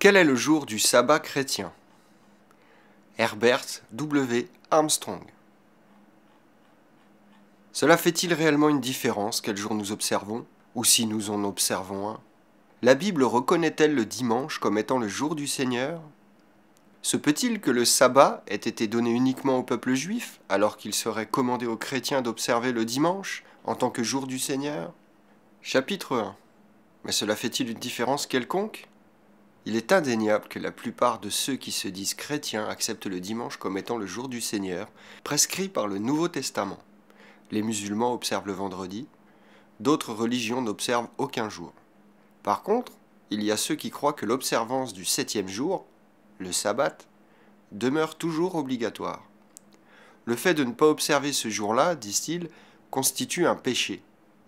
Quel est le jour du sabbat chrétien Herbert W. Armstrong. Cela fait-il réellement une différence quel jour nous observons, ou si nous en observons un La Bible reconnaît-elle le dimanche comme étant le jour du Seigneur Se peut-il que le sabbat ait été donné uniquement au peuple juif, alors qu'il serait commandé aux chrétiens d'observer le dimanche en tant que jour du Seigneur Chapitre 1 Mais cela fait-il une différence quelconque il est indéniable que la plupart de ceux qui se disent chrétiens acceptent le dimanche comme étant le jour du Seigneur, prescrit par le Nouveau Testament. Les musulmans observent le vendredi, d'autres religions n'observent aucun jour. Par contre, il y a ceux qui croient que l'observance du septième jour, le sabbat, demeure toujours obligatoire. Le fait de ne pas observer ce jour-là, disent-ils, constitue un péché,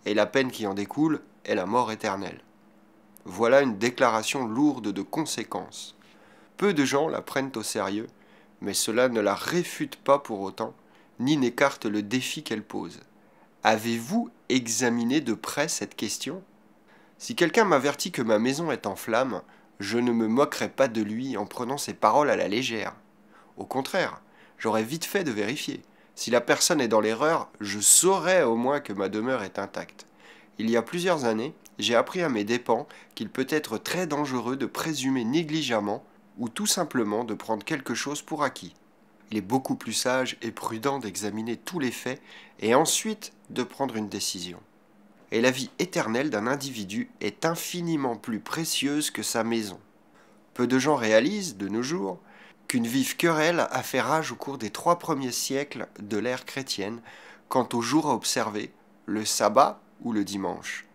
et la peine qui en découle est la mort éternelle. Voilà une déclaration lourde de conséquences. Peu de gens la prennent au sérieux, mais cela ne la réfute pas pour autant, ni n'écarte le défi qu'elle pose. Avez-vous examiné de près cette question Si quelqu'un m'avertit que ma maison est en flammes, je ne me moquerai pas de lui en prenant ses paroles à la légère. Au contraire, j'aurais vite fait de vérifier. Si la personne est dans l'erreur, je saurai au moins que ma demeure est intacte il y a plusieurs années, j'ai appris à mes dépens qu'il peut être très dangereux de présumer négligemment ou tout simplement de prendre quelque chose pour acquis. Il est beaucoup plus sage et prudent d'examiner tous les faits et ensuite de prendre une décision. Et la vie éternelle d'un individu est infiniment plus précieuse que sa maison. Peu de gens réalisent, de nos jours, qu'une vive querelle a fait rage au cours des trois premiers siècles de l'ère chrétienne quant au jour à observer, le sabbat le dimanche.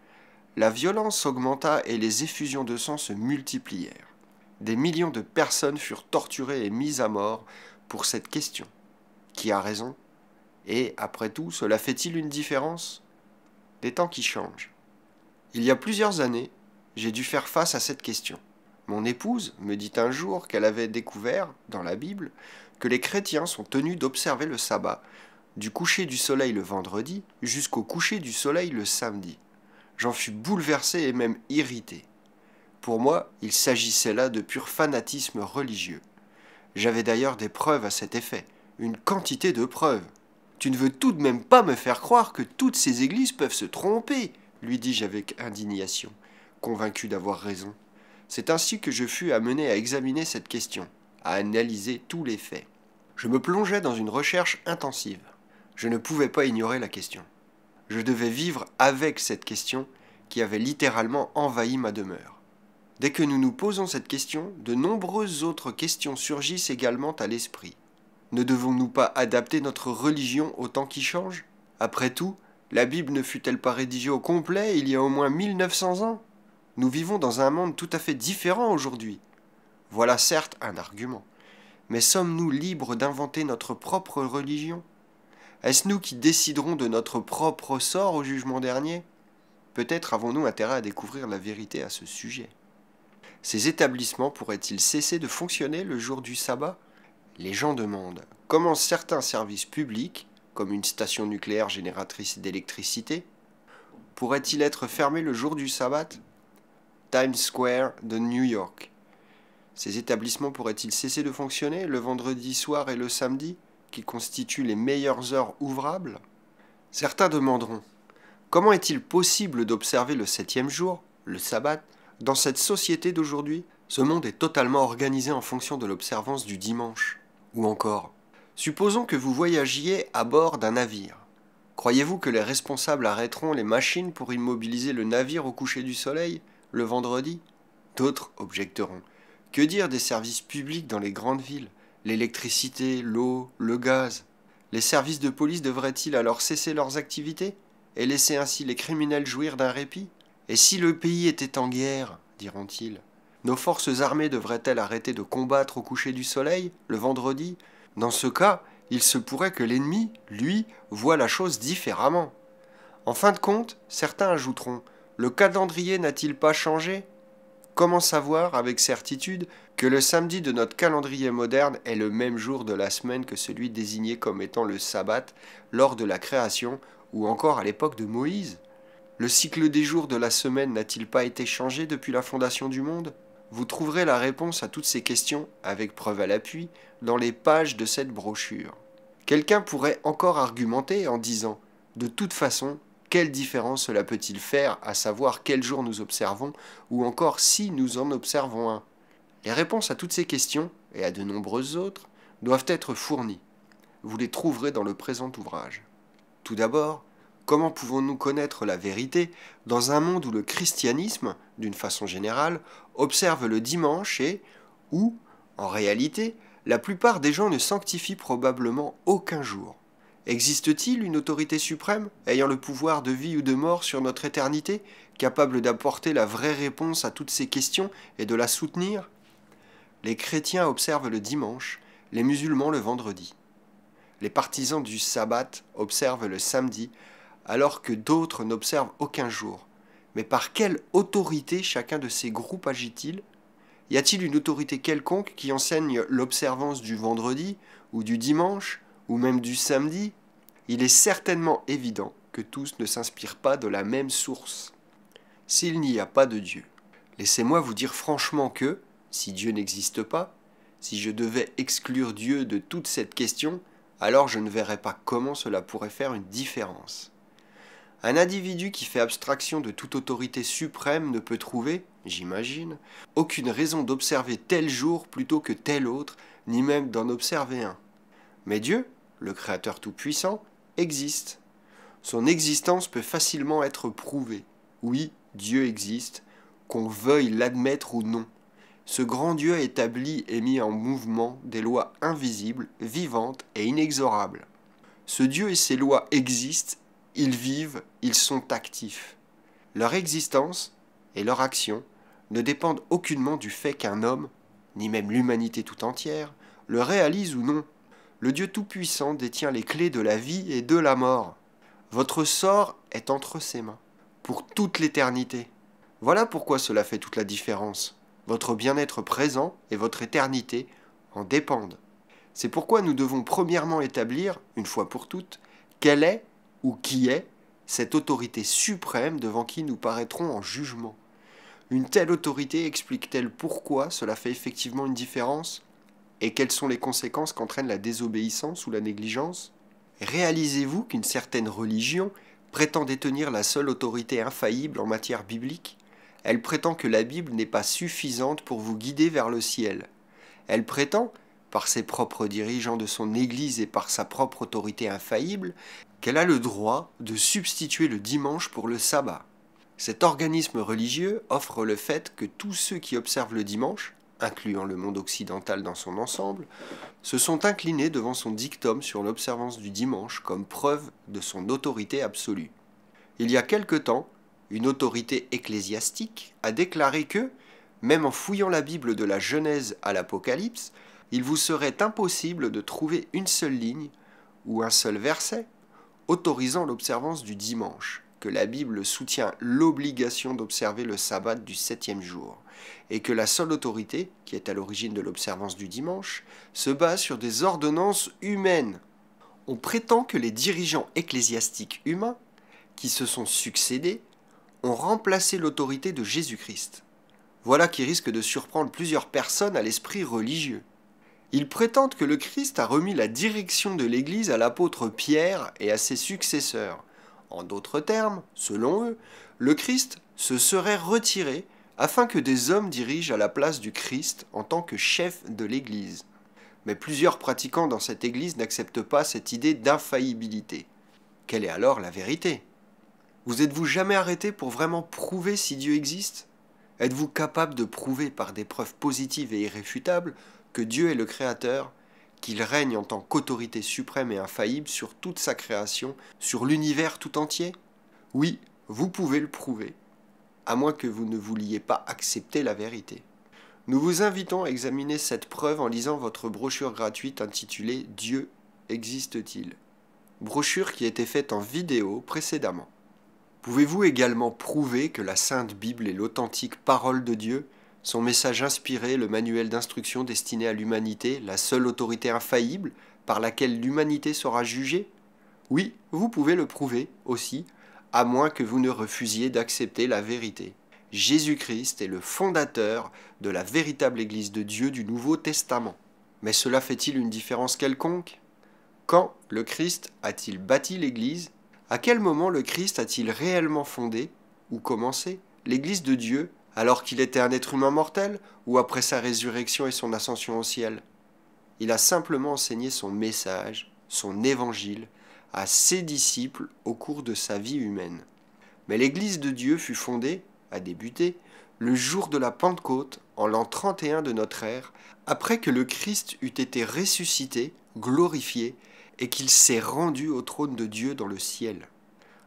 La violence augmenta et les effusions de sang se multiplièrent. Des millions de personnes furent torturées et mises à mort pour cette question. Qui a raison Et, après tout, cela fait-il une différence Des temps qui changent. Il y a plusieurs années, j'ai dû faire face à cette question. Mon épouse me dit un jour qu'elle avait découvert, dans la Bible, que les chrétiens sont tenus d'observer le sabbat du coucher du soleil le vendredi jusqu'au coucher du soleil le samedi. J'en fus bouleversé et même irrité. Pour moi, il s'agissait là de pur fanatisme religieux. J'avais d'ailleurs des preuves à cet effet, une quantité de preuves. Tu ne veux tout de même pas me faire croire que toutes ces églises peuvent se tromper, lui dis-je avec indignation, convaincu d'avoir raison. C'est ainsi que je fus amené à examiner cette question, à analyser tous les faits. Je me plongeais dans une recherche intensive. Je ne pouvais pas ignorer la question. Je devais vivre avec cette question qui avait littéralement envahi ma demeure. Dès que nous nous posons cette question, de nombreuses autres questions surgissent également à l'esprit. Ne devons-nous pas adapter notre religion au temps qui change Après tout, la Bible ne fut-elle pas rédigée au complet il y a au moins 1900 ans Nous vivons dans un monde tout à fait différent aujourd'hui. Voilà certes un argument, mais sommes-nous libres d'inventer notre propre religion est-ce nous qui déciderons de notre propre sort au jugement dernier Peut-être avons-nous intérêt à découvrir la vérité à ce sujet. Ces établissements pourraient-ils cesser de fonctionner le jour du sabbat Les gens demandent comment certains services publics, comme une station nucléaire génératrice d'électricité, pourraient-ils être fermés le jour du sabbat Times Square de New York. Ces établissements pourraient-ils cesser de fonctionner le vendredi soir et le samedi qui constituent les meilleures heures ouvrables Certains demanderont Comment est-il possible d'observer le septième jour, le sabbat, dans cette société d'aujourd'hui Ce monde est totalement organisé en fonction de l'observance du dimanche. Ou encore Supposons que vous voyagiez à bord d'un navire. Croyez-vous que les responsables arrêteront les machines pour immobiliser le navire au coucher du soleil, le vendredi D'autres objecteront. Que dire des services publics dans les grandes villes L'électricité, l'eau, le gaz. Les services de police devraient-ils alors cesser leurs activités et laisser ainsi les criminels jouir d'un répit Et si le pays était en guerre, diront-ils, nos forces armées devraient-elles arrêter de combattre au coucher du soleil, le vendredi Dans ce cas, il se pourrait que l'ennemi, lui, voie la chose différemment. En fin de compte, certains ajouteront, le calendrier n'a-t-il pas changé Comment savoir avec certitude que le samedi de notre calendrier moderne est le même jour de la semaine que celui désigné comme étant le sabbat lors de la création ou encore à l'époque de Moïse Le cycle des jours de la semaine n'a-t-il pas été changé depuis la fondation du monde Vous trouverez la réponse à toutes ces questions, avec preuve à l'appui, dans les pages de cette brochure. Quelqu'un pourrait encore argumenter en disant De toute façon, quelle différence cela peut-il faire à savoir quel jour nous observons ou encore si nous en observons un Les réponses à toutes ces questions, et à de nombreuses autres, doivent être fournies. Vous les trouverez dans le présent ouvrage. Tout d'abord, comment pouvons-nous connaître la vérité dans un monde où le christianisme, d'une façon générale, observe le dimanche et où, en réalité, la plupart des gens ne sanctifient probablement aucun jour Existe-t-il une autorité suprême, ayant le pouvoir de vie ou de mort sur notre éternité, capable d'apporter la vraie réponse à toutes ces questions et de la soutenir Les chrétiens observent le dimanche, les musulmans le vendredi. Les partisans du sabbat observent le samedi, alors que d'autres n'observent aucun jour. Mais par quelle autorité chacun de ces groupes agit-il Y a-t-il une autorité quelconque qui enseigne l'observance du vendredi ou du dimanche ou même du samedi, il est certainement évident que tous ne s'inspirent pas de la même source. S'il n'y a pas de Dieu, laissez-moi vous dire franchement que, si Dieu n'existe pas, si je devais exclure Dieu de toute cette question, alors je ne verrais pas comment cela pourrait faire une différence. Un individu qui fait abstraction de toute autorité suprême ne peut trouver, j'imagine, aucune raison d'observer tel jour plutôt que tel autre, ni même d'en observer un. Mais Dieu, le Créateur Tout-Puissant, existe. Son existence peut facilement être prouvée. Oui, Dieu existe, qu'on veuille l'admettre ou non. Ce grand Dieu a établi et mis en mouvement des lois invisibles, vivantes et inexorables. Ce Dieu et ses lois existent, ils vivent, ils sont actifs. Leur existence et leur action ne dépendent aucunement du fait qu'un homme, ni même l'humanité tout entière, le réalise ou non, le Dieu Tout-Puissant détient les clés de la vie et de la mort. Votre sort est entre ses mains, pour toute l'éternité. Voilà pourquoi cela fait toute la différence. Votre bien-être présent et votre éternité en dépendent. C'est pourquoi nous devons premièrement établir, une fois pour toutes, quelle est ou qui est cette autorité suprême devant qui nous paraîtrons en jugement. Une telle autorité explique-t-elle pourquoi cela fait effectivement une différence et quelles sont les conséquences qu'entraîne la désobéissance ou la négligence Réalisez-vous qu'une certaine religion prétend détenir la seule autorité infaillible en matière biblique Elle prétend que la Bible n'est pas suffisante pour vous guider vers le ciel. Elle prétend, par ses propres dirigeants de son Église et par sa propre autorité infaillible, qu'elle a le droit de substituer le dimanche pour le sabbat. Cet organisme religieux offre le fait que tous ceux qui observent le dimanche, incluant le monde occidental dans son ensemble, se sont inclinés devant son dictum sur l'observance du dimanche comme preuve de son autorité absolue. Il y a quelque temps, une autorité ecclésiastique a déclaré que, même en fouillant la Bible de la Genèse à l'Apocalypse, il vous serait impossible de trouver une seule ligne ou un seul verset autorisant l'observance du dimanche que la Bible soutient l'obligation d'observer le sabbat du septième jour, et que la seule autorité, qui est à l'origine de l'observance du dimanche, se base sur des ordonnances humaines. On prétend que les dirigeants ecclésiastiques humains, qui se sont succédés, ont remplacé l'autorité de Jésus-Christ. Voilà qui risque de surprendre plusieurs personnes à l'esprit religieux. Ils prétendent que le Christ a remis la direction de l'Église à l'apôtre Pierre et à ses successeurs, en d'autres termes, selon eux, le Christ se serait retiré afin que des hommes dirigent à la place du Christ en tant que chef de l'Église. Mais plusieurs pratiquants dans cette Église n'acceptent pas cette idée d'infaillibilité. Quelle est alors la vérité Vous êtes-vous jamais arrêté pour vraiment prouver si Dieu existe Êtes-vous capable de prouver par des preuves positives et irréfutables que Dieu est le Créateur qu'il règne en tant qu'autorité suprême et infaillible sur toute sa création, sur l'univers tout entier Oui, vous pouvez le prouver, à moins que vous ne vouliez pas accepter la vérité. Nous vous invitons à examiner cette preuve en lisant votre brochure gratuite intitulée Dieu existe-t-il brochure qui a été faite en vidéo précédemment. Pouvez-vous également prouver que la Sainte Bible est l'authentique parole de Dieu son message inspiré, le manuel d'instruction destiné à l'humanité, la seule autorité infaillible par laquelle l'humanité sera jugée Oui, vous pouvez le prouver aussi, à moins que vous ne refusiez d'accepter la vérité. Jésus-Christ est le fondateur de la véritable Église de Dieu du Nouveau Testament. Mais cela fait-il une différence quelconque Quand le Christ a-t-il bâti l'Église À quel moment le Christ a-t-il réellement fondé ou commencé l'Église de Dieu alors qu'il était un être humain mortel, ou après sa résurrection et son ascension au ciel Il a simplement enseigné son message, son évangile, à ses disciples au cours de sa vie humaine. Mais l'Église de Dieu fut fondée, a débuté, le jour de la Pentecôte, en l'an 31 de notre ère, après que le Christ eût été ressuscité, glorifié, et qu'il s'est rendu au trône de Dieu dans le ciel.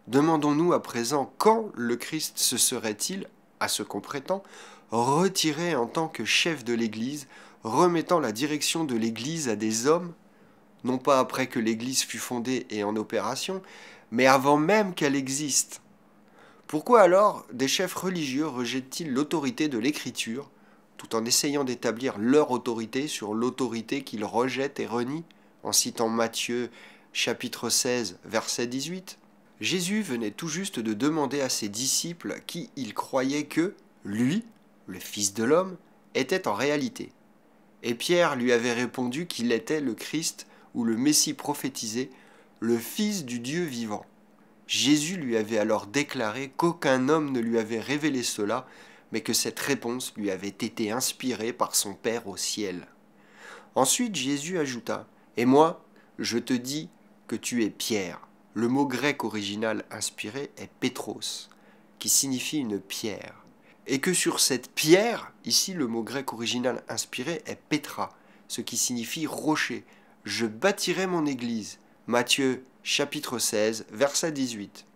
Demandons-nous à présent quand le Christ se serait-il à ce qu'on prétend, retiré en tant que chef de l'Église, remettant la direction de l'Église à des hommes, non pas après que l'Église fut fondée et en opération, mais avant même qu'elle existe. Pourquoi alors des chefs religieux rejettent-ils l'autorité de l'Écriture, tout en essayant d'établir leur autorité sur l'autorité qu'ils rejettent et renient, en citant Matthieu chapitre 16, verset 18 Jésus venait tout juste de demander à ses disciples qui il croyait que lui, le Fils de l'homme, était en réalité. Et Pierre lui avait répondu qu'il était le Christ ou le Messie prophétisé, le Fils du Dieu vivant. Jésus lui avait alors déclaré qu'aucun homme ne lui avait révélé cela, mais que cette réponse lui avait été inspirée par son Père au ciel. Ensuite Jésus ajouta, Et moi, je te dis que tu es Pierre le mot grec original inspiré est pétros, qui signifie une pierre. Et que sur cette pierre, ici le mot grec original inspiré est pétra, ce qui signifie rocher. Je bâtirai mon église. Matthieu chapitre 16, verset 18.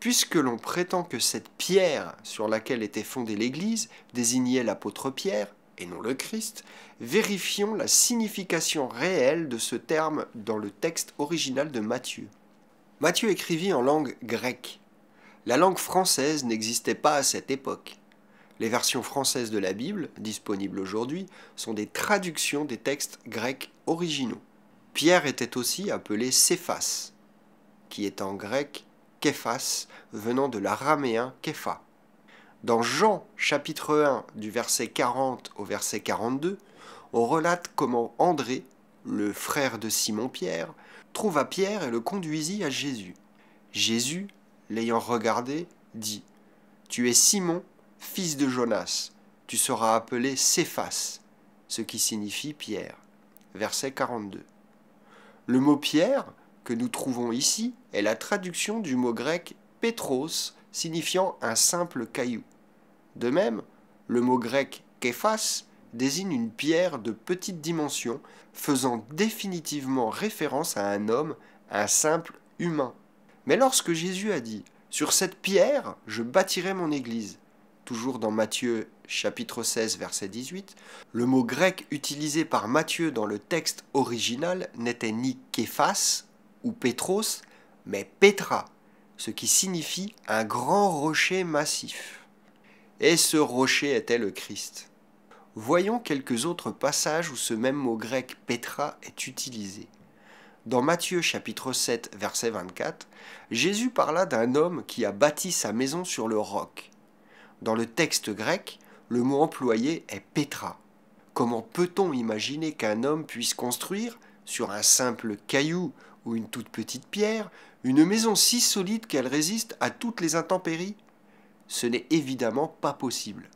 Puisque l'on prétend que cette pierre sur laquelle était fondée l'église désignait l'apôtre Pierre, et non le Christ, vérifions la signification réelle de ce terme dans le texte original de Matthieu. Matthieu écrivit en langue grecque. La langue française n'existait pas à cette époque. Les versions françaises de la Bible, disponibles aujourd'hui, sont des traductions des textes grecs originaux. Pierre était aussi appelé Céphas, qui est en grec Kephas, venant de l'araméen Kepha. Dans Jean chapitre 1 du verset 40 au verset 42, on relate comment André, le frère de Simon-Pierre, trouva Pierre et le conduisit à Jésus. Jésus, l'ayant regardé, dit Tu es Simon, fils de Jonas, tu seras appelé Céphas, ce qui signifie Pierre. Verset 42. Le mot Pierre, que nous trouvons ici, est la traduction du mot grec Petros, signifiant un simple caillou. De même, le mot grec désigne une pierre de petite dimension, faisant définitivement référence à un homme, un simple humain. Mais lorsque Jésus a dit Sur cette pierre, je bâtirai mon Église, toujours dans Matthieu chapitre 16 verset 18, le mot grec utilisé par Matthieu dans le texte original n'était ni Képhas ou Pétros, mais Pétra, ce qui signifie un grand rocher massif. Et ce rocher était le Christ. Voyons quelques autres passages où ce même mot grec "pétra" est utilisé. Dans Matthieu chapitre 7 verset 24, Jésus parla d'un homme qui a bâti sa maison sur le roc. Dans le texte grec, le mot employé est "pétra". Comment peut-on imaginer qu'un homme puisse construire, sur un simple caillou ou une toute petite pierre, une maison si solide qu'elle résiste à toutes les intempéries Ce n'est évidemment pas possible.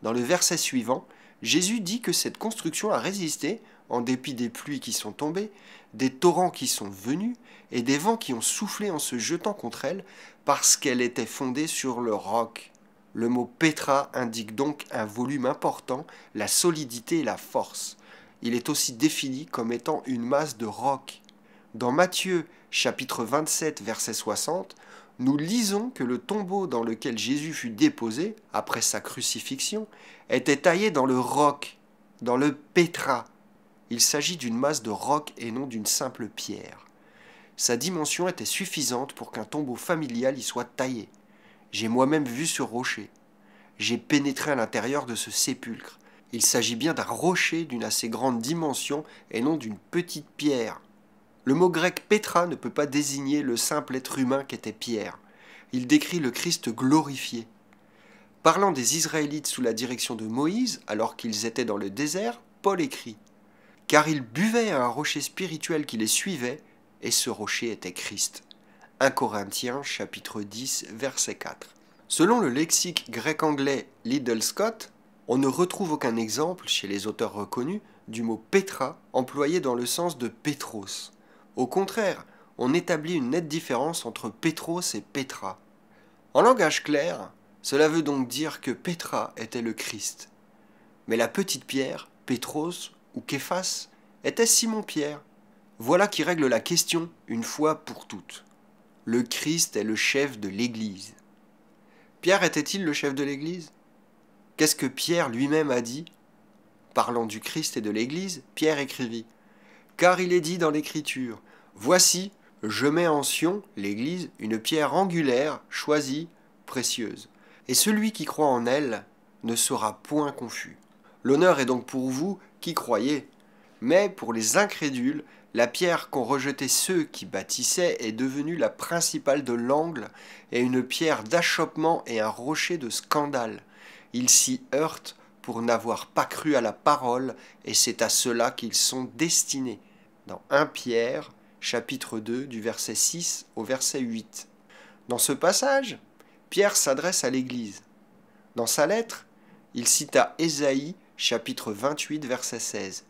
Dans le verset suivant, Jésus dit que cette construction a résisté, en dépit des pluies qui sont tombées, des torrents qui sont venus et des vents qui ont soufflé en se jetant contre elle, parce qu'elle était fondée sur le roc. Le mot Petra indique donc un volume important, la solidité et la force. Il est aussi défini comme étant une masse de roc. Dans Matthieu chapitre 27 verset 60, nous lisons que le tombeau dans lequel Jésus fut déposé, après sa crucifixion, était taillé dans le roc, dans le pétra. Il s'agit d'une masse de roc et non d'une simple pierre. Sa dimension était suffisante pour qu'un tombeau familial y soit taillé. J'ai moi-même vu ce rocher. J'ai pénétré à l'intérieur de ce sépulcre. Il s'agit bien d'un rocher d'une assez grande dimension et non d'une petite pierre. Le mot grec pétra ne peut pas désigner le simple être humain qu'était Pierre. Il décrit le Christ glorifié. Parlant des Israélites sous la direction de Moïse, alors qu'ils étaient dans le désert, Paul écrit Car ils buvaient à un rocher spirituel qui les suivait, et ce rocher était Christ. 1 Corinthiens chapitre 10 verset 4. Selon le lexique grec-anglais Liddell Scott, on ne retrouve aucun exemple chez les auteurs reconnus du mot pétra employé dans le sens de pétros. Au contraire, on établit une nette différence entre Pétros et Pétra. En langage clair, cela veut donc dire que Pétra était le Christ. Mais la petite pierre, Pétros ou Képhas, était Simon-Pierre. Voilà qui règle la question une fois pour toutes. Le Christ est le chef de l'Église. Pierre était-il le chef de l'Église Qu'est-ce que Pierre lui-même a dit Parlant du Christ et de l'Église, Pierre écrivit ⁇ car il est dit dans l'Écriture, Voici, je mets en Sion, l'Église, une pierre angulaire, choisie, précieuse. Et celui qui croit en elle ne sera point confus. L'honneur est donc pour vous qui croyez. Mais pour les incrédules, la pierre qu'ont rejeté ceux qui bâtissaient est devenue la principale de l'angle et une pierre d'achoppement et un rocher de scandale. Ils s'y heurtent pour n'avoir pas cru à la parole, et c'est à cela qu'ils sont destinés. Dans 1 Pierre, chapitre 2, du verset 6 au verset 8. Dans ce passage, Pierre s'adresse à l'Église. Dans sa lettre, il cita Ésaïe, chapitre 28, verset 16.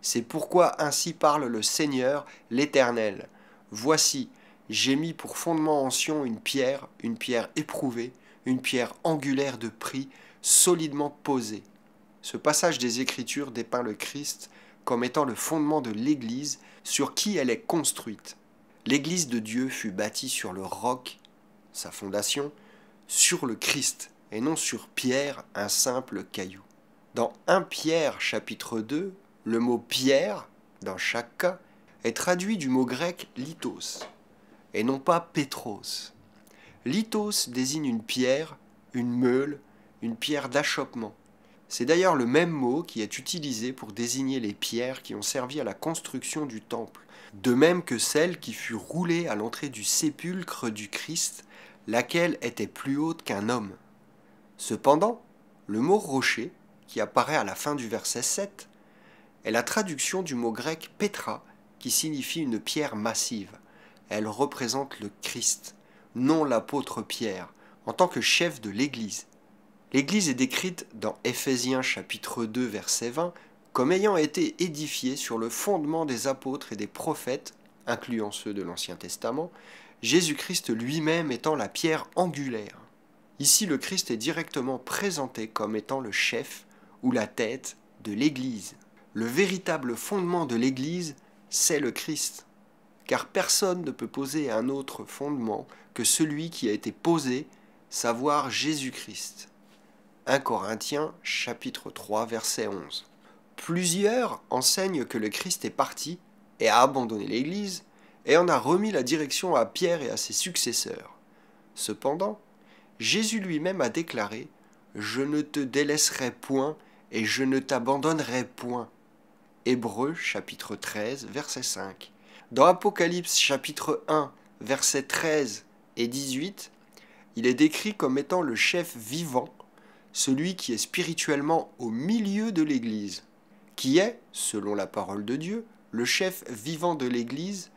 C'est pourquoi ainsi parle le Seigneur, l'Éternel. Voici, j'ai mis pour fondement en Sion une pierre, une pierre éprouvée, une pierre angulaire de prix, solidement posé. Ce passage des Écritures dépeint le Christ comme étant le fondement de l'Église sur qui elle est construite. L'Église de Dieu fut bâtie sur le roc, sa fondation, sur le Christ, et non sur Pierre, un simple caillou. Dans 1 Pierre chapitre 2, le mot Pierre, dans chaque cas, est traduit du mot grec lithos, et non pas pétros. Lithos désigne une pierre, une meule, une pierre d'achoppement. C'est d'ailleurs le même mot qui est utilisé pour désigner les pierres qui ont servi à la construction du temple, de même que celle qui fut roulée à l'entrée du sépulcre du Christ, laquelle était plus haute qu'un homme. Cependant, le mot rocher, qui apparaît à la fin du verset 7, est la traduction du mot grec pétra, qui signifie une pierre massive. Elle représente le Christ, non l'apôtre Pierre, en tant que chef de l'Église L'Église est décrite dans Ephésiens chapitre 2 verset 20 comme ayant été édifiée sur le fondement des apôtres et des prophètes, incluant ceux de l'Ancien Testament, Jésus-Christ lui-même étant la pierre angulaire. Ici, le Christ est directement présenté comme étant le chef ou la tête de l'Église. Le véritable fondement de l'Église, c'est le Christ, car personne ne peut poser un autre fondement que celui qui a été posé, savoir Jésus-Christ. 1 Corinthiens chapitre 3 verset 11. Plusieurs enseignent que le Christ est parti et a abandonné l'Église et en a remis la direction à Pierre et à ses successeurs. Cependant, Jésus lui-même a déclaré Je ne te délaisserai point et je ne t'abandonnerai point. Hébreux chapitre 13 verset 5. Dans Apocalypse chapitre 1 verset 13 et 18, il est décrit comme étant le chef vivant celui qui est spirituellement au milieu de l'Église, qui est, selon la parole de Dieu, le chef vivant de l'Église,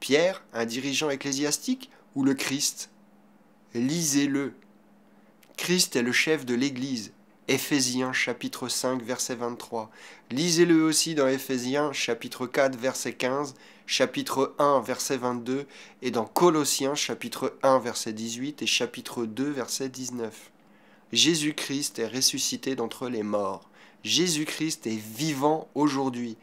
Pierre, un dirigeant ecclésiastique, ou le Christ. Lisez-le. Christ est le chef de l'Église. Ephésiens, chapitre 5 verset 23. Lisez-le aussi dans Ephésiens, chapitre 4 verset 15, chapitre 1 verset 22 et dans Colossiens chapitre 1 verset 18 et chapitre 2 verset 19. Jésus-Christ est ressuscité d'entre les morts. Jésus-Christ est vivant aujourd'hui.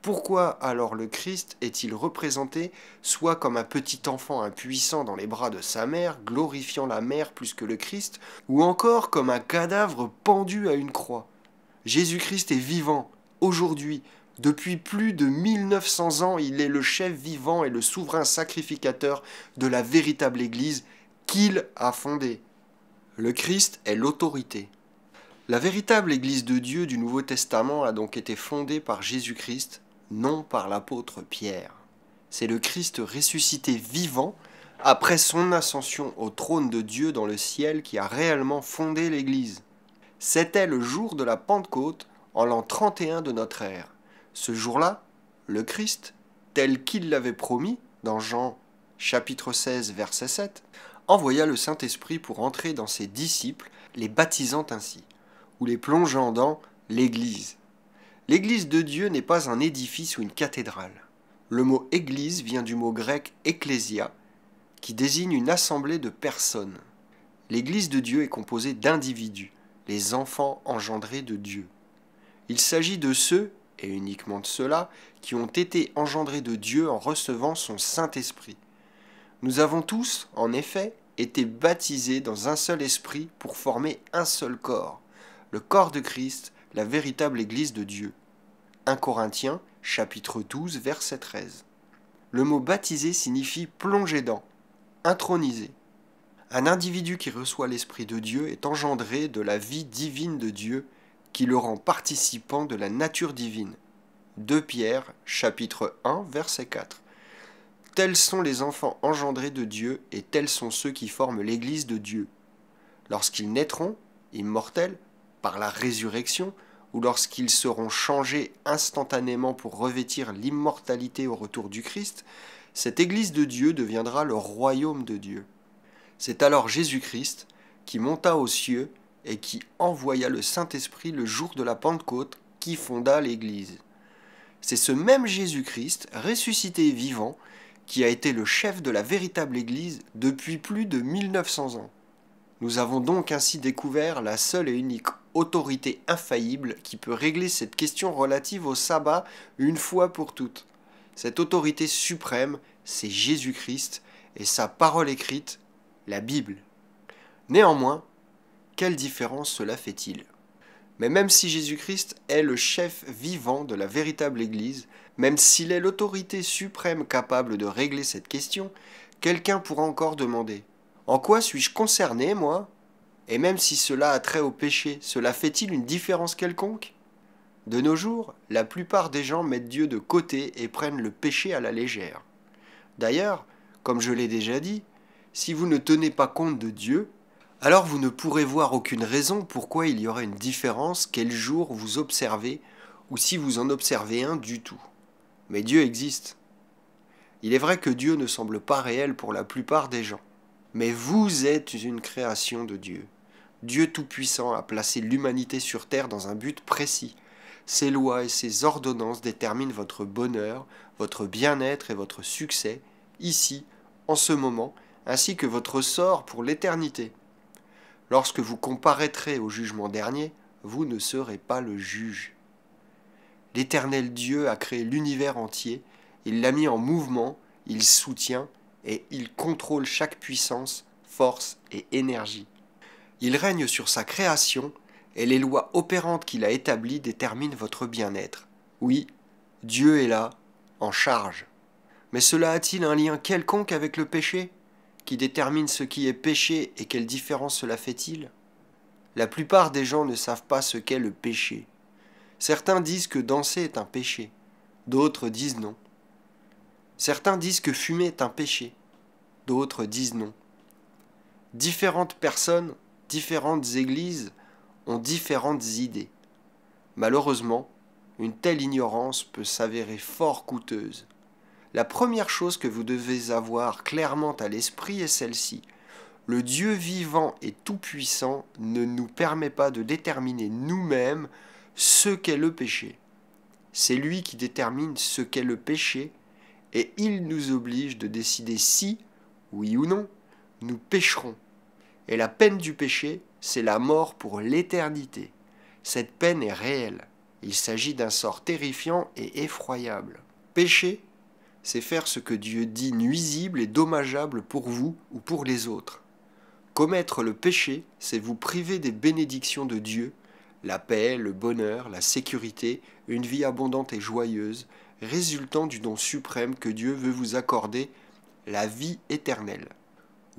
Pourquoi alors le Christ est-il représenté soit comme un petit enfant impuissant dans les bras de sa mère, glorifiant la mère plus que le Christ, ou encore comme un cadavre pendu à une croix Jésus-Christ est vivant, aujourd'hui, depuis plus de 1900 ans, il est le chef vivant et le souverain sacrificateur de la véritable Église qu'il a fondée. Le Christ est l'autorité. La véritable Église de Dieu du Nouveau Testament a donc été fondée par Jésus-Christ, non par l'apôtre Pierre. C'est le Christ ressuscité vivant après son ascension au trône de Dieu dans le ciel qui a réellement fondé l'Église. C'était le jour de la Pentecôte en l'an 31 de notre ère. Ce jour-là, le Christ, tel qu'il l'avait promis dans Jean chapitre 16 verset 7, envoya le Saint-Esprit pour entrer dans ses disciples, les baptisant ainsi, ou les plongeant dans l'Église. L'Église de Dieu n'est pas un édifice ou une cathédrale. Le mot Église vient du mot grec ecclesia », qui désigne une assemblée de personnes. L'Église de Dieu est composée d'individus, les enfants engendrés de Dieu. Il s'agit de ceux, et uniquement de ceux-là, qui ont été engendrés de Dieu en recevant son Saint-Esprit. Nous avons tous, en effet, été baptisés dans un seul esprit pour former un seul corps, le corps de Christ, la véritable Église de Dieu. 1 Corinthiens chapitre 12 verset 13. Le mot baptisé signifie plonger dans, introniser. Un individu qui reçoit l'Esprit de Dieu est engendré de la vie divine de Dieu qui le rend participant de la nature divine. 2 Pierre chapitre 1 verset 4. Tels sont les enfants engendrés de Dieu et tels sont ceux qui forment l'Église de Dieu. Lorsqu'ils naîtront, immortels, par la résurrection, ou lorsqu'ils seront changés instantanément pour revêtir l'immortalité au retour du Christ, cette Église de Dieu deviendra le royaume de Dieu. C'est alors Jésus-Christ qui monta aux cieux et qui envoya le Saint-Esprit le jour de la Pentecôte qui fonda l'Église. C'est ce même Jésus-Christ, ressuscité vivant, qui a été le chef de la véritable Église depuis plus de 1900 ans. Nous avons donc ainsi découvert la seule et unique autorité infaillible qui peut régler cette question relative au sabbat une fois pour toutes. Cette autorité suprême, c'est Jésus-Christ et sa parole écrite, la Bible. Néanmoins, quelle différence cela fait-il Mais même si Jésus-Christ est le chef vivant de la véritable Église, même s'il est l'autorité suprême capable de régler cette question, quelqu'un pourra encore demander En quoi suis-je concerné, moi Et même si cela a trait au péché, cela fait-il une différence quelconque De nos jours, la plupart des gens mettent Dieu de côté et prennent le péché à la légère. D'ailleurs, comme je l'ai déjà dit, si vous ne tenez pas compte de Dieu, alors vous ne pourrez voir aucune raison pourquoi il y aurait une différence quel jour vous observez ou si vous en observez un du tout. Mais Dieu existe. Il est vrai que Dieu ne semble pas réel pour la plupart des gens. Mais vous êtes une création de Dieu. Dieu Tout-Puissant a placé l'humanité sur Terre dans un but précis. Ses lois et ses ordonnances déterminent votre bonheur, votre bien-être et votre succès, ici, en ce moment, ainsi que votre sort pour l'éternité. Lorsque vous comparaîtrez au jugement dernier, vous ne serez pas le juge. L'éternel Dieu a créé l'univers entier, il l'a mis en mouvement, il soutient et il contrôle chaque puissance, force et énergie. Il règne sur sa création et les lois opérantes qu'il a établies déterminent votre bien-être. Oui, Dieu est là, en charge. Mais cela a-t-il un lien quelconque avec le péché Qui détermine ce qui est péché et quelle différence cela fait-il La plupart des gens ne savent pas ce qu'est le péché. Certains disent que danser est un péché, d'autres disent non. Certains disent que fumer est un péché, d'autres disent non. Différentes personnes, différentes églises ont différentes idées. Malheureusement, une telle ignorance peut s'avérer fort coûteuse. La première chose que vous devez avoir clairement à l'esprit est celle-ci. Le Dieu vivant et tout-puissant ne nous permet pas de déterminer nous-mêmes ce qu'est le péché. C'est lui qui détermine ce qu'est le péché et il nous oblige de décider si, oui ou non, nous pécherons. Et la peine du péché, c'est la mort pour l'éternité. Cette peine est réelle. Il s'agit d'un sort terrifiant et effroyable. Pécher, c'est faire ce que Dieu dit nuisible et dommageable pour vous ou pour les autres. Commettre le péché, c'est vous priver des bénédictions de Dieu la paix, le bonheur, la sécurité, une vie abondante et joyeuse, résultant du don suprême que Dieu veut vous accorder, la vie éternelle.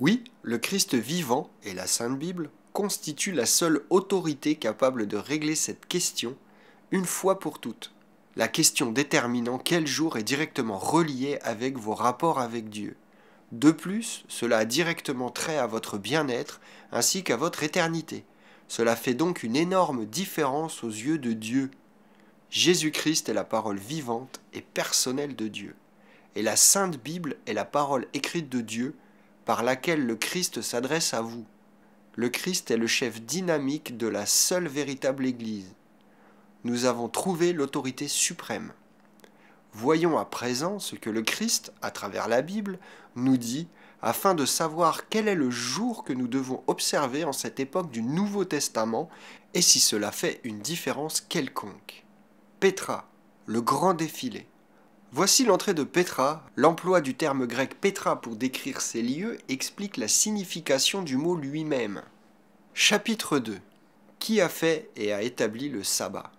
Oui, le Christ vivant et la Sainte Bible constituent la seule autorité capable de régler cette question, une fois pour toutes. La question déterminant quel jour est directement relié avec vos rapports avec Dieu. De plus, cela a directement trait à votre bien-être ainsi qu'à votre éternité. Cela fait donc une énorme différence aux yeux de Dieu. Jésus-Christ est la parole vivante et personnelle de Dieu, et la Sainte Bible est la parole écrite de Dieu par laquelle le Christ s'adresse à vous. Le Christ est le chef dynamique de la seule véritable Église. Nous avons trouvé l'autorité suprême. Voyons à présent ce que le Christ, à travers la Bible, nous dit afin de savoir quel est le jour que nous devons observer en cette époque du Nouveau Testament et si cela fait une différence quelconque. Petra, le grand défilé. Voici l'entrée de Petra. L'emploi du terme grec Petra pour décrire ces lieux explique la signification du mot lui-même. Chapitre 2. Qui a fait et a établi le sabbat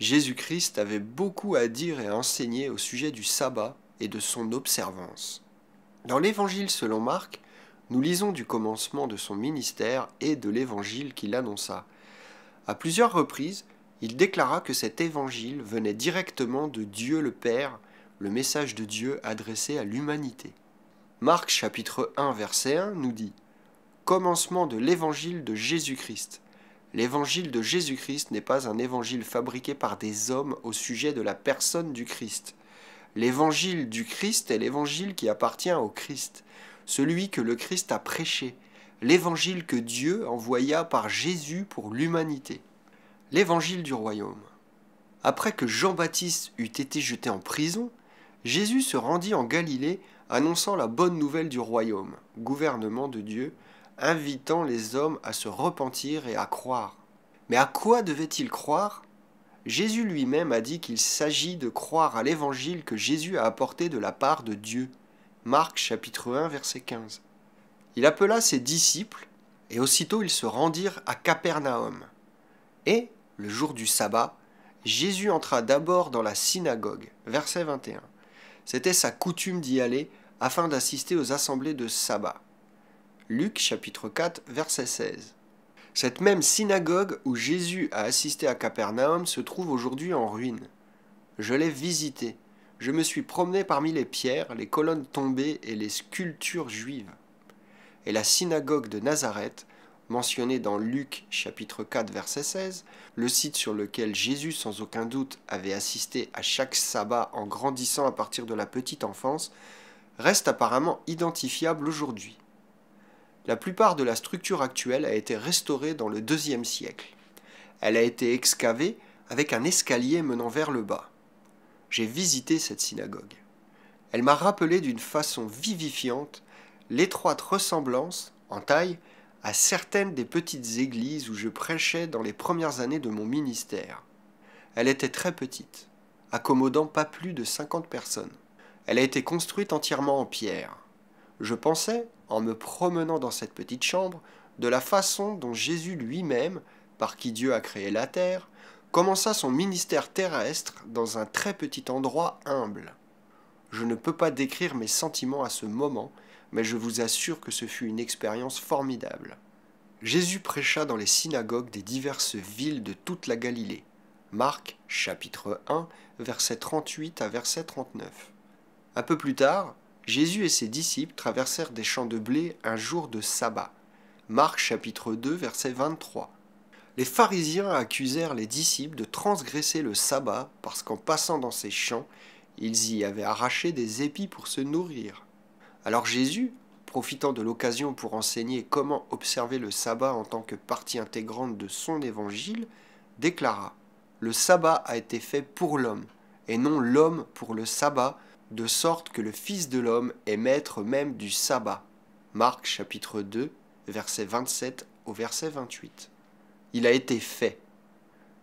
Jésus-Christ avait beaucoup à dire et à enseigner au sujet du sabbat et de son observance. Dans l'Évangile selon Marc, nous lisons du commencement de son ministère et de l'Évangile qu'il annonça. À plusieurs reprises, il déclara que cet Évangile venait directement de Dieu le Père, le message de Dieu adressé à l'humanité. Marc chapitre 1 verset 1 nous dit Commencement de l'Évangile de Jésus-Christ. L'Évangile de Jésus-Christ n'est pas un évangile fabriqué par des hommes au sujet de la personne du Christ. L'évangile du Christ est l'évangile qui appartient au Christ, celui que le Christ a prêché, l'évangile que Dieu envoya par Jésus pour l'humanité, l'évangile du royaume. Après que Jean-Baptiste eut été jeté en prison, Jésus se rendit en Galilée annonçant la bonne nouvelle du royaume, gouvernement de Dieu, invitant les hommes à se repentir et à croire. Mais à quoi devait-il croire Jésus lui-même a dit qu'il s'agit de croire à l'évangile que Jésus a apporté de la part de Dieu. Marc chapitre 1 verset 15. Il appela ses disciples et aussitôt ils se rendirent à Capernaum. Et, le jour du sabbat, Jésus entra d'abord dans la synagogue. Verset 21. C'était sa coutume d'y aller afin d'assister aux assemblées de sabbat. Luc chapitre 4 verset 16. Cette même synagogue où Jésus a assisté à Capernaum se trouve aujourd'hui en ruine. Je l'ai visitée. Je me suis promené parmi les pierres, les colonnes tombées et les sculptures juives. Et la synagogue de Nazareth, mentionnée dans Luc chapitre 4 verset 16, le site sur lequel Jésus sans aucun doute avait assisté à chaque sabbat en grandissant à partir de la petite enfance, reste apparemment identifiable aujourd'hui la plupart de la structure actuelle a été restaurée dans le deuxième siècle. Elle a été excavée avec un escalier menant vers le bas. J'ai visité cette synagogue. Elle m'a rappelé d'une façon vivifiante l'étroite ressemblance, en taille, à certaines des petites églises où je prêchais dans les premières années de mon ministère. Elle était très petite, accommodant pas plus de 50 personnes. Elle a été construite entièrement en pierre. Je pensais, en me promenant dans cette petite chambre, de la façon dont Jésus lui-même, par qui Dieu a créé la terre, commença son ministère terrestre dans un très petit endroit humble. Je ne peux pas décrire mes sentiments à ce moment, mais je vous assure que ce fut une expérience formidable. Jésus prêcha dans les synagogues des diverses villes de toute la Galilée. Marc chapitre 1 verset 38 à verset 39. Un peu plus tard, Jésus et ses disciples traversèrent des champs de blé un jour de sabbat. Marc chapitre 2 verset 23. Les pharisiens accusèrent les disciples de transgresser le sabbat parce qu'en passant dans ces champs, ils y avaient arraché des épis pour se nourrir. Alors Jésus, profitant de l'occasion pour enseigner comment observer le sabbat en tant que partie intégrante de son évangile, déclara ⁇ Le sabbat a été fait pour l'homme, et non l'homme pour le sabbat, de sorte que le Fils de l'homme est maître même du sabbat. Marc chapitre 2, verset 27 au verset 28. Il a été fait.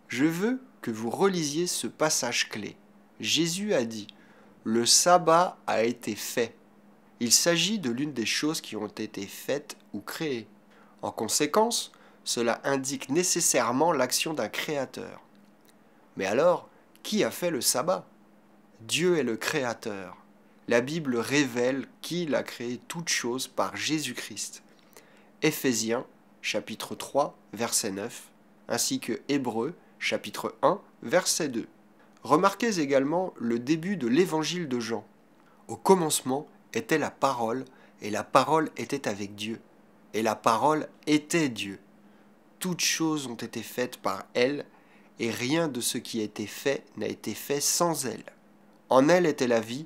Je veux que vous relisiez ce passage clé. Jésus a dit, le sabbat a été fait. Il s'agit de l'une des choses qui ont été faites ou créées. En conséquence, cela indique nécessairement l'action d'un créateur. Mais alors, qui a fait le sabbat Dieu est le Créateur. La Bible révèle qu'il a créé toutes choses par Jésus-Christ. Éphésiens chapitre 3 verset 9, ainsi que Hébreux chapitre 1 verset 2. Remarquez également le début de l'évangile de Jean. Au commencement était la parole, et la parole était avec Dieu, et la parole était Dieu. Toutes choses ont été faites par elle, et rien de ce qui a été fait n'a été fait sans elle. En elle était la vie,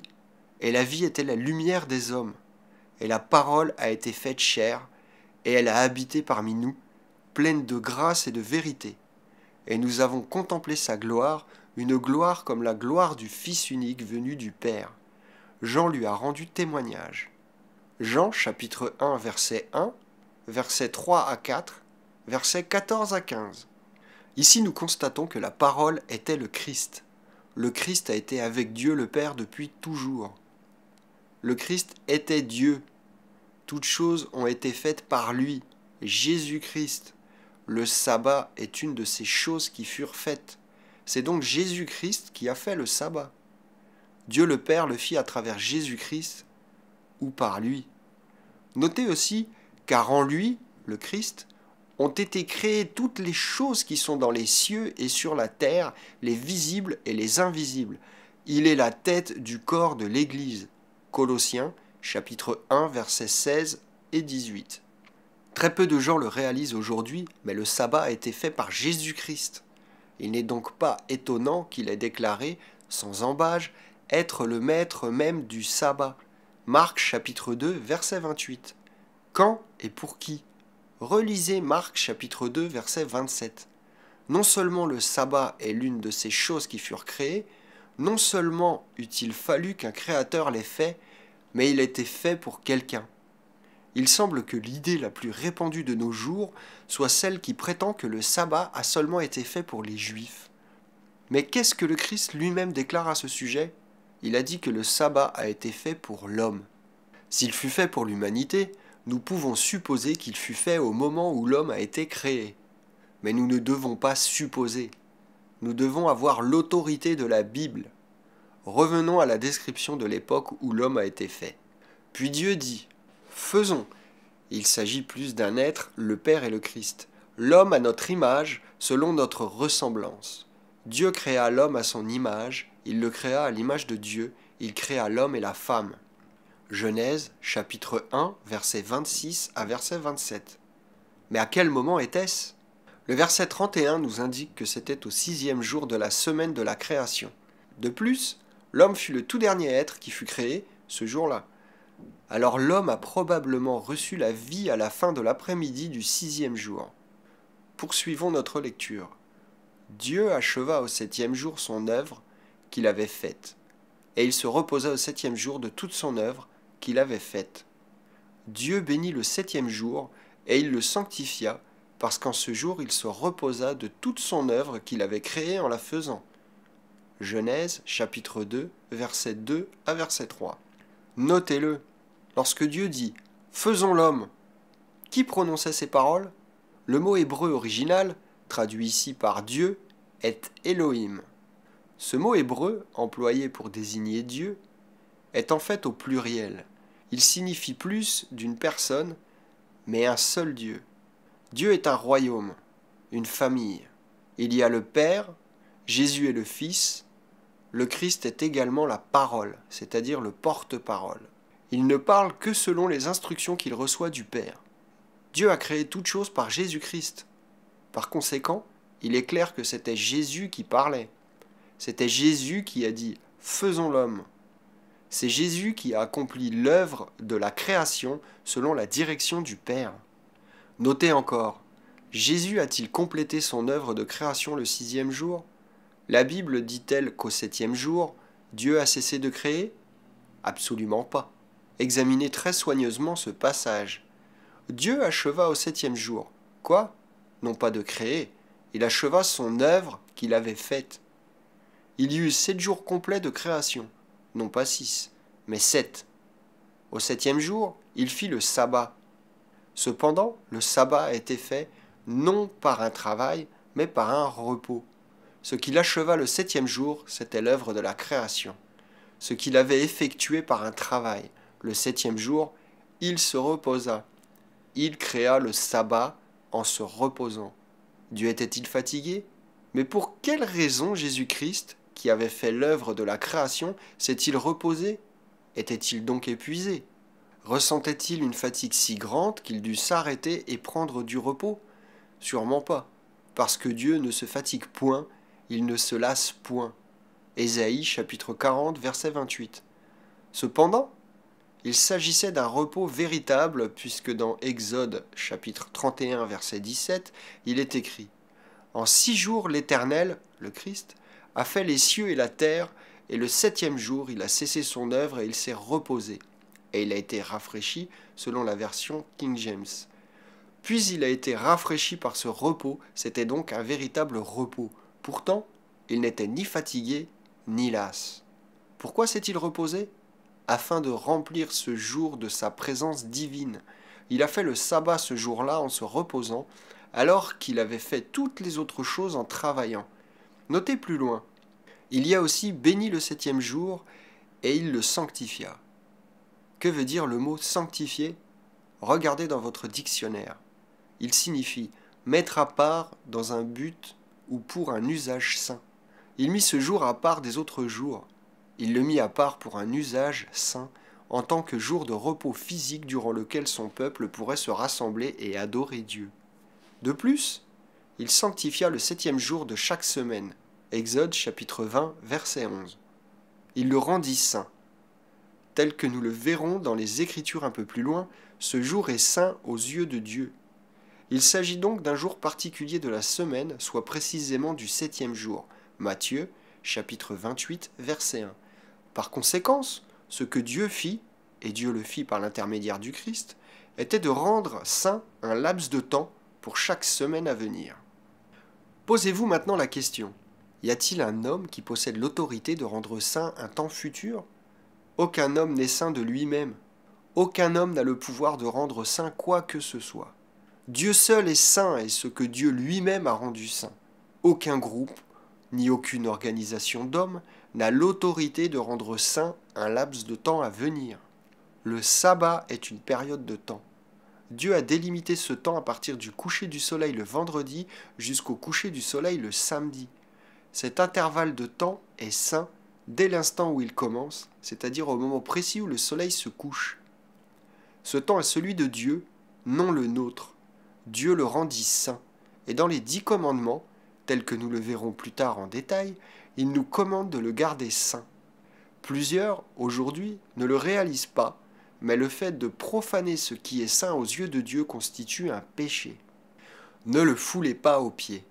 et la vie était la lumière des hommes. Et la parole a été faite chair, et elle a habité parmi nous, pleine de grâce et de vérité. Et nous avons contemplé sa gloire, une gloire comme la gloire du Fils unique venu du Père. Jean lui a rendu témoignage. Jean chapitre 1 verset 1, verset 3 à 4, verset 14 à 15. Ici nous constatons que la parole était le Christ le Christ a été avec Dieu le Père depuis toujours. Le Christ était Dieu. Toutes choses ont été faites par lui, Jésus-Christ. Le sabbat est une de ces choses qui furent faites. C'est donc Jésus-Christ qui a fait le sabbat. Dieu le Père le fit à travers Jésus-Christ ou par lui. Notez aussi, car en lui, le Christ, ont été créées toutes les choses qui sont dans les cieux et sur la terre, les visibles et les invisibles. Il est la tête du corps de l'Église. Colossiens chapitre 1 versets 16 et 18. Très peu de gens le réalisent aujourd'hui, mais le sabbat a été fait par Jésus-Christ. Il n'est donc pas étonnant qu'il ait déclaré, sans embâge, être le maître même du sabbat. Marc chapitre 2 verset 28. Quand et pour qui relisez Marc chapitre 2 verset 27. Non seulement le sabbat est l'une de ces choses qui furent créées, non seulement eût-il fallu qu'un créateur l'ait fait, mais il était fait pour quelqu'un. Il semble que l'idée la plus répandue de nos jours soit celle qui prétend que le sabbat a seulement été fait pour les juifs. Mais qu'est-ce que le Christ lui-même déclare à ce sujet Il a dit que le sabbat a été fait pour l'homme. S'il fut fait pour l'humanité, nous pouvons supposer qu'il fut fait au moment où l'homme a été créé. Mais nous ne devons pas supposer. Nous devons avoir l'autorité de la Bible. Revenons à la description de l'époque où l'homme a été fait. Puis Dieu dit, Faisons. Il s'agit plus d'un être, le Père et le Christ. L'homme à notre image, selon notre ressemblance. Dieu créa l'homme à son image, il le créa à l'image de Dieu, il créa l'homme et la femme. Genèse chapitre 1 verset 26 à verset 27. Mais à quel moment était-ce Le verset 31 nous indique que c'était au sixième jour de la semaine de la création. De plus, l'homme fut le tout dernier être qui fut créé ce jour-là. Alors l'homme a probablement reçu la vie à la fin de l'après-midi du sixième jour. Poursuivons notre lecture. Dieu acheva au septième jour son œuvre qu'il avait faite, et il se reposa au septième jour de toute son œuvre qu'il avait faite. Dieu bénit le septième jour, et il le sanctifia, parce qu'en ce jour il se reposa de toute son œuvre qu'il avait créée en la faisant. Genèse chapitre 2, verset 2 à verset 3. Notez-le, lorsque Dieu dit Faisons l'homme qui prononçait ces paroles Le mot hébreu original, traduit ici par Dieu, est Elohim. Ce mot hébreu, employé pour désigner Dieu, est en fait au pluriel. Il signifie plus d'une personne, mais un seul Dieu. Dieu est un royaume, une famille. Il y a le Père, Jésus est le Fils, le Christ est également la parole, c'est-à-dire le porte-parole. Il ne parle que selon les instructions qu'il reçoit du Père. Dieu a créé toute chose par Jésus-Christ. Par conséquent, il est clair que c'était Jésus qui parlait. C'était Jésus qui a dit ⁇ Faisons l'homme ⁇ c'est Jésus qui a accompli l'œuvre de la création selon la direction du Père. Notez encore, Jésus a-t-il complété son œuvre de création le sixième jour La Bible dit-elle qu'au septième jour, Dieu a cessé de créer Absolument pas. Examinez très soigneusement ce passage. Dieu acheva au septième jour. Quoi Non pas de créer, il acheva son œuvre qu'il avait faite. Il y eut sept jours complets de création non pas six, mais sept. Au septième jour, il fit le sabbat. Cependant, le sabbat était fait non par un travail, mais par un repos. Ce qu'il acheva le septième jour, c'était l'œuvre de la création. Ce qu'il avait effectué par un travail, le septième jour, il se reposa. Il créa le sabbat en se reposant. Dieu était-il fatigué Mais pour quelle raison Jésus-Christ qui avait fait l'œuvre de la création, s'est-il reposé Était-il donc épuisé Ressentait-il une fatigue si grande qu'il dut s'arrêter et prendre du repos Sûrement pas, parce que Dieu ne se fatigue point, il ne se lasse point. Ésaïe chapitre 40 verset 28. Cependant, il s'agissait d'un repos véritable puisque dans Exode chapitre 31 verset 17, il est écrit En six jours l'Éternel, le Christ, a fait les cieux et la terre, et le septième jour il a cessé son œuvre et il s'est reposé, et il a été rafraîchi selon la version King James. Puis il a été rafraîchi par ce repos, c'était donc un véritable repos. Pourtant, il n'était ni fatigué ni las. Pourquoi s'est-il reposé Afin de remplir ce jour de sa présence divine. Il a fait le sabbat ce jour-là en se reposant, alors qu'il avait fait toutes les autres choses en travaillant. Notez plus loin. Il y a aussi béni le septième jour et il le sanctifia. Que veut dire le mot sanctifier Regardez dans votre dictionnaire. Il signifie mettre à part dans un but ou pour un usage saint. Il mit ce jour à part des autres jours. Il le mit à part pour un usage saint en tant que jour de repos physique durant lequel son peuple pourrait se rassembler et adorer Dieu. De plus, il sanctifia le septième jour de chaque semaine, Exode chapitre 20, verset 11. Il le rendit saint. Tel que nous le verrons dans les Écritures un peu plus loin, ce jour est saint aux yeux de Dieu. Il s'agit donc d'un jour particulier de la semaine, soit précisément du septième jour. Matthieu chapitre 28, verset 1. Par conséquence, ce que Dieu fit, et Dieu le fit par l'intermédiaire du Christ, était de rendre saint un laps de temps pour chaque semaine à venir. Posez-vous maintenant la question. Y a-t-il un homme qui possède l'autorité de rendre saint un temps futur Aucun homme n'est saint de lui-même. Aucun homme n'a le pouvoir de rendre saint quoi que ce soit. Dieu seul est saint et ce que Dieu lui-même a rendu saint. Aucun groupe, ni aucune organisation d'hommes n'a l'autorité de rendre saint un laps de temps à venir. Le sabbat est une période de temps. Dieu a délimité ce temps à partir du coucher du soleil le vendredi jusqu'au coucher du soleil le samedi. Cet intervalle de temps est saint dès l'instant où il commence, c'est-à-dire au moment précis où le soleil se couche. Ce temps est celui de Dieu, non le nôtre. Dieu le rendit saint, et dans les dix commandements, tels que nous le verrons plus tard en détail, il nous commande de le garder saint. Plusieurs, aujourd'hui, ne le réalisent pas, mais le fait de profaner ce qui est saint aux yeux de Dieu constitue un péché. Ne le foulez pas aux pieds.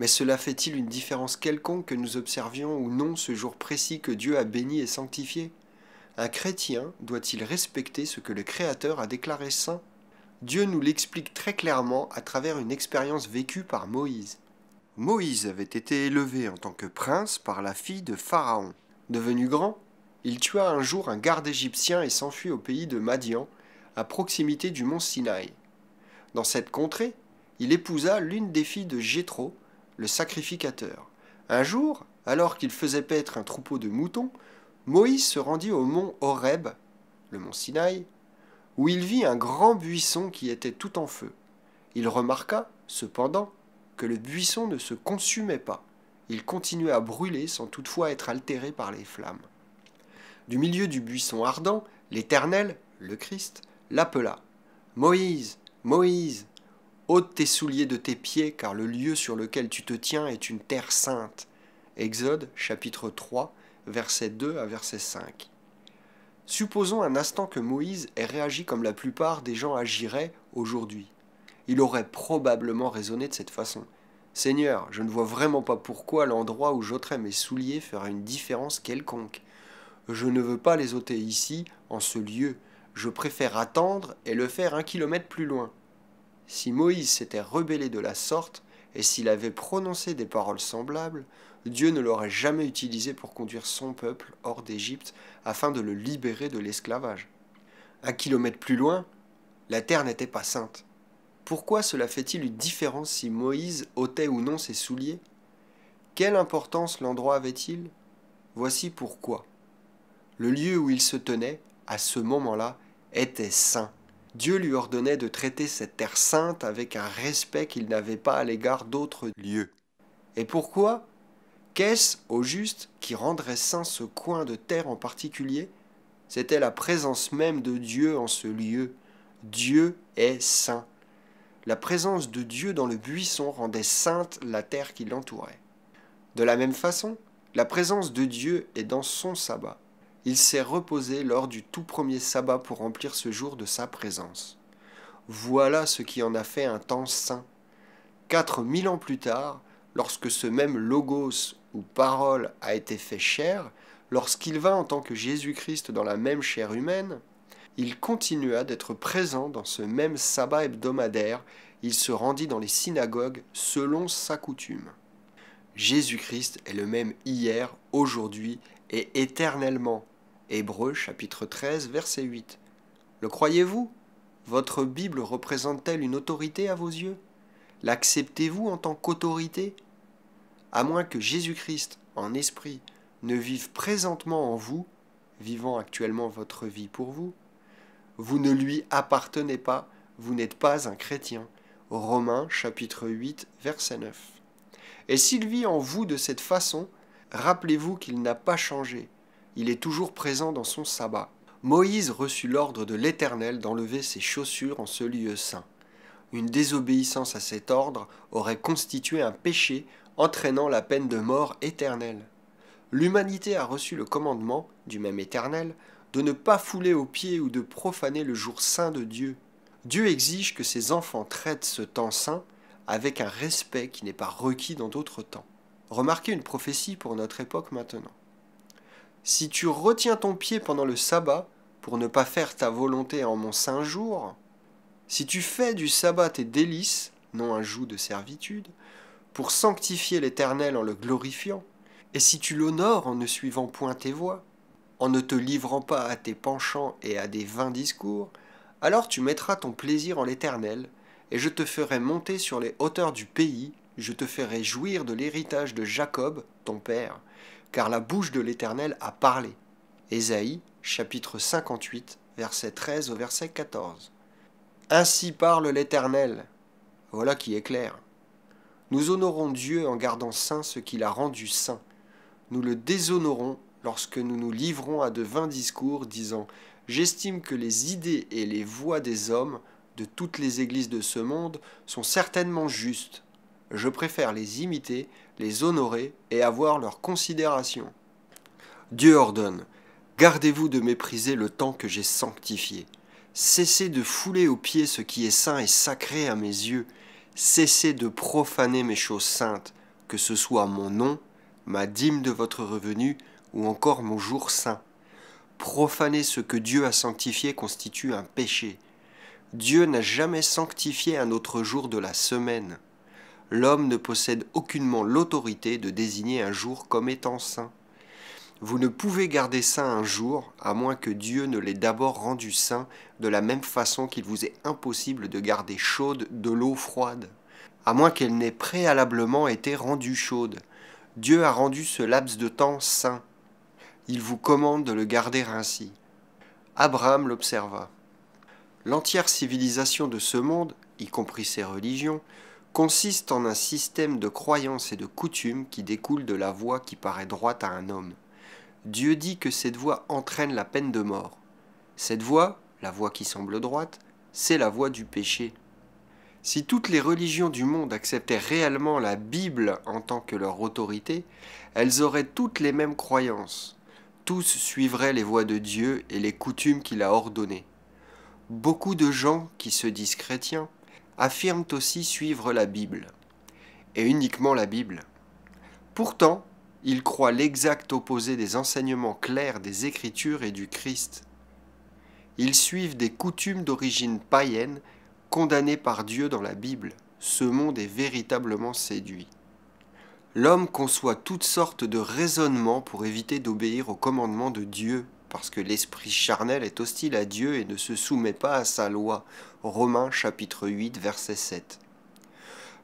Mais cela fait-il une différence quelconque que nous observions ou non ce jour précis que Dieu a béni et sanctifié Un chrétien doit-il respecter ce que le Créateur a déclaré saint Dieu nous l'explique très clairement à travers une expérience vécue par Moïse. Moïse avait été élevé en tant que prince par la fille de Pharaon. Devenu grand, il tua un jour un garde égyptien et s'enfuit au pays de Madian, à proximité du mont Sinaï. Dans cette contrée, il épousa l'une des filles de Jéthro, le sacrificateur. Un jour, alors qu'il faisait paître un troupeau de moutons, Moïse se rendit au mont Horeb, le mont Sinaï, où il vit un grand buisson qui était tout en feu. Il remarqua, cependant, que le buisson ne se consumait pas. Il continuait à brûler sans toutefois être altéré par les flammes. Du milieu du buisson ardent, l'Éternel, le Christ, l'appela. Moïse, Moïse ôte tes souliers de tes pieds, car le lieu sur lequel tu te tiens est une terre sainte. Exode chapitre 3, verset 2 à verset 5. Supposons un instant que Moïse ait réagi comme la plupart des gens agiraient aujourd'hui. Il aurait probablement raisonné de cette façon. Seigneur, je ne vois vraiment pas pourquoi l'endroit où j'ôterai mes souliers fera une différence quelconque. Je ne veux pas les ôter ici, en ce lieu. Je préfère attendre et le faire un kilomètre plus loin. Si Moïse s'était rebellé de la sorte, et s'il avait prononcé des paroles semblables, Dieu ne l'aurait jamais utilisé pour conduire son peuple hors d'Égypte afin de le libérer de l'esclavage. Un kilomètre plus loin, la terre n'était pas sainte. Pourquoi cela fait-il une différence si Moïse ôtait ou non ses souliers Quelle importance l'endroit avait-il Voici pourquoi. Le lieu où il se tenait, à ce moment-là, était saint. Dieu lui ordonnait de traiter cette terre sainte avec un respect qu'il n'avait pas à l'égard d'autres lieux. Et pourquoi Qu'est-ce, au juste, qui rendrait saint ce coin de terre en particulier C'était la présence même de Dieu en ce lieu. Dieu est saint. La présence de Dieu dans le buisson rendait sainte la terre qui l'entourait. De la même façon, la présence de Dieu est dans son sabbat. Il s'est reposé lors du tout premier sabbat pour remplir ce jour de sa présence. Voilà ce qui en a fait un temps saint. Quatre mille ans plus tard, lorsque ce même logos ou parole a été fait chair, lorsqu'il vint en tant que Jésus-Christ dans la même chair humaine, il continua d'être présent dans ce même sabbat hebdomadaire, il se rendit dans les synagogues selon sa coutume. Jésus-Christ est le même hier, aujourd'hui et éternellement. Hébreu chapitre 13 verset 8. Le croyez-vous Votre Bible représente-t-elle une autorité à vos yeux L'acceptez-vous en tant qu'autorité À moins que Jésus-Christ, en esprit, ne vive présentement en vous, vivant actuellement votre vie pour vous, vous ne lui appartenez pas, vous n'êtes pas un chrétien. Romains chapitre 8 verset 9. Et s'il vit en vous de cette façon, rappelez-vous qu'il n'a pas changé, il est toujours présent dans son sabbat. Moïse reçut l'ordre de l'Éternel d'enlever ses chaussures en ce lieu saint. Une désobéissance à cet ordre aurait constitué un péché entraînant la peine de mort éternelle. L'humanité a reçu le commandement, du même Éternel, de ne pas fouler aux pieds ou de profaner le jour saint de Dieu. Dieu exige que ses enfants traitent ce temps saint avec un respect qui n'est pas requis dans d'autres temps. Remarquez une prophétie pour notre époque maintenant. Si tu retiens ton pied pendant le sabbat, pour ne pas faire ta volonté en mon saint jour, si tu fais du sabbat tes délices, non un joug de servitude, pour sanctifier l'Éternel en le glorifiant, et si tu l'honores en ne suivant point tes voies, en ne te livrant pas à tes penchants et à des vains discours, alors tu mettras ton plaisir en l'Éternel, et je te ferai monter sur les hauteurs du pays, je te ferai jouir de l'héritage de Jacob, ton père car la bouche de l'Éternel a parlé. Ésaïe chapitre 58 verset 13 au verset 14. Ainsi parle l'Éternel. Voilà qui est clair. Nous honorons Dieu en gardant saint ce qu'il a rendu saint. Nous le déshonorons lorsque nous nous livrons à de vains discours disant J'estime que les idées et les voix des hommes de toutes les églises de ce monde sont certainement justes. Je préfère les imiter les honorer et avoir leur considération. Dieu ordonne, Gardez-vous de mépriser le temps que j'ai sanctifié. Cessez de fouler aux pieds ce qui est saint et sacré à mes yeux. Cessez de profaner mes choses saintes, que ce soit mon nom, ma dîme de votre revenu ou encore mon jour saint. Profaner ce que Dieu a sanctifié constitue un péché. Dieu n'a jamais sanctifié un autre jour de la semaine l'homme ne possède aucunement l'autorité de désigner un jour comme étant saint. Vous ne pouvez garder saint un jour, à moins que Dieu ne l'ait d'abord rendu saint, de la même façon qu'il vous est impossible de garder chaude de l'eau froide, à moins qu'elle n'ait préalablement été rendue chaude. Dieu a rendu ce laps de temps saint. Il vous commande de le garder ainsi. Abraham l'observa. L'entière civilisation de ce monde, y compris ses religions, consiste en un système de croyances et de coutumes qui découle de la voie qui paraît droite à un homme. Dieu dit que cette voie entraîne la peine de mort. Cette voie, la voie qui semble droite, c'est la voie du péché. Si toutes les religions du monde acceptaient réellement la Bible en tant que leur autorité, elles auraient toutes les mêmes croyances. Tous suivraient les voies de Dieu et les coutumes qu'il a ordonnées. Beaucoup de gens qui se disent chrétiens affirment aussi suivre la Bible, et uniquement la Bible. Pourtant, ils croient l'exact opposé des enseignements clairs des Écritures et du Christ. Ils suivent des coutumes d'origine païenne condamnées par Dieu dans la Bible. Ce monde est véritablement séduit. L'homme conçoit toutes sortes de raisonnements pour éviter d'obéir aux commandements de Dieu parce que l'esprit charnel est hostile à Dieu et ne se soumet pas à sa loi. Romains chapitre 8 verset 7.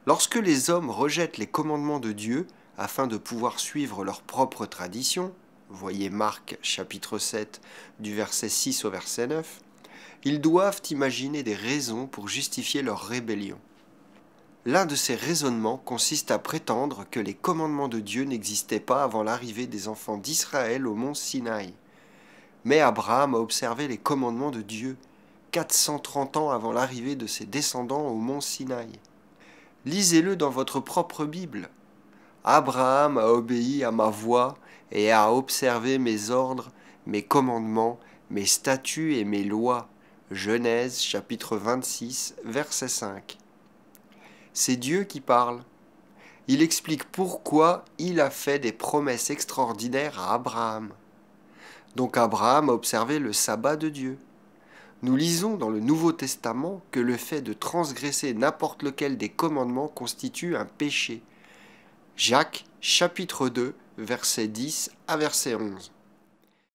Lorsque les hommes rejettent les commandements de Dieu afin de pouvoir suivre leur propre tradition, voyez Marc chapitre 7 du verset 6 au verset 9, ils doivent imaginer des raisons pour justifier leur rébellion. L'un de ces raisonnements consiste à prétendre que les commandements de Dieu n'existaient pas avant l'arrivée des enfants d'Israël au mont Sinaï. Mais Abraham a observé les commandements de Dieu 430 ans avant l'arrivée de ses descendants au mont Sinaï. Lisez-le dans votre propre Bible. Abraham a obéi à ma voix et a observé mes ordres, mes commandements, mes statuts et mes lois. Genèse chapitre 26 verset 5. C'est Dieu qui parle. Il explique pourquoi il a fait des promesses extraordinaires à Abraham. Donc Abraham a observé le sabbat de Dieu. Nous lisons dans le Nouveau Testament que le fait de transgresser n'importe lequel des commandements constitue un péché. Jacques chapitre 2 verset 10 à verset 11.